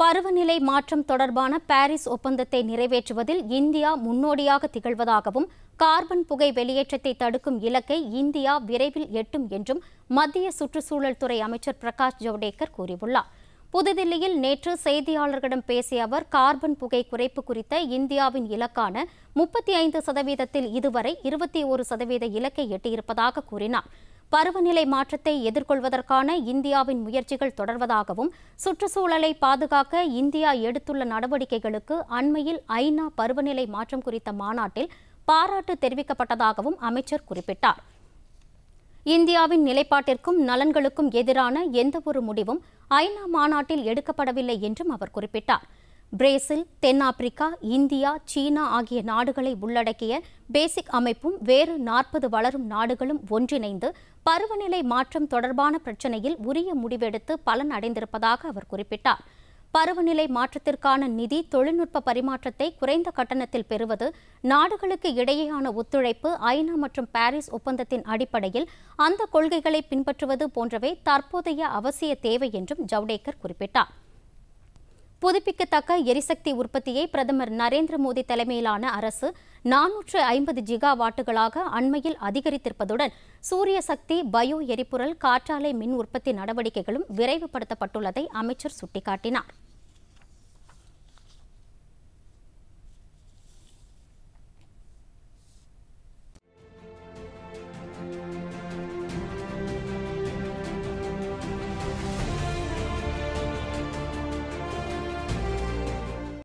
பருவநிலை மாற்றம் தொடர்பான பாரிஸ் ஒப்பந்தத்தை நிறைவேற்றுவதில் இந்தியா முன்னோடியாக திகழ்வதாகவும் கார்பன் புகை வெளியேற்றத்தை தடுக்கும் இலக்கை இந்தியா விரைவில் எட்டும் என்றும் மத்திய சுற்றுச்சூழல் துறை அமைச்சர் பிரகாஷ் ஜவடேகர் கூறியுள்ளார் புதுதில்லியில் நேற்று செய்தியாளர்களிடம் பேசிய அவர் கார்பன் புகை குறைப்பு குறித்த இந்தியாவின் இலக்கான முப்பத்தி ஐந்து சதவீதத்தில் இதுவரை இருபத்தி ஒரு சதவீத இலக்கை எட்டியிருப்பதாக கூறினார் பருவநிலை மாற்றத்தை எதிர்கொள்வதற்கான இந்தியாவின் முயற்சிகள் தொடர்வதாகவும் சுற்றுச்சூழலை பாதுகாக்க இந்தியா எடுத்துள்ள நடவடிக்கைகளுக்கு அண்மையில் ஐநா பருவநிலை மாற்றம் குறித்த மாநாட்டில் பாராட்டு தெரிவிக்கப்பட்டதாகவும் அமைச்சர் குறிப்பிட்டார் இந்தியாவின் நிலைப்பாட்டிற்கும் நலன்களுக்கும் எதிரான எந்தவொரு முடிவும் ஐநா மாநாட்டில் எடுக்கப்படவில்லை என்றும் அவர் குறிப்பிட்டார் பிரேசில் தென்னாப்பிரிக்கா இந்தியா சீனா ஆகிய நாடுகளை உள்ளடக்கிய பேசிக் அமைப்பும் வேறு நாற்பது வளரும் நாடுகளும் ஒன்றிணைந்து பருவநிலை மாற்றம் தொடர்பான பிரச்சினையில் உரிய முடிவெடுத்து பலன் அடைந்திருப்பதாக அவர் குறிப்பிட்டார் பருவநிலை மாற்றத்திற்கான நிதி தொழில்நுட்ப பரிமாற்றத்தை குறைந்த கட்டணத்தில் பெறுவது நாடுகளுக்கு இடையேயான ஒத்துழைப்பு ஐநா மற்றும் பாரிஸ் ஒப்பந்தத்தின் அடிப்படையில் அந்த கொள்கைகளை பின்பற்றுவது போன்றவை தற்போதைய அவசிய தேவை என்றும் ஜவ்டேகர் குறிப்பிட்டார் புதுப்பிக்கத்தக்க எரிசக்தி உற்பத்தியை பிரதமர் நரேந்திர மோடி தலைமையிலான அரசு நானூற்று ஐம்பது ஜிகா வாட்டுகளாக அண்மையில் அதிகரித்திருப்பதுடன் சூரிய சக்தி பயோ எரிபொருள் காற்றாலை மின் உற்பத்தி நடவடிக்கைகளும் விரைவுபடுத்தப்பட்டுள்ளதை அமைச்சர் சுட்டிக்காட்டினார்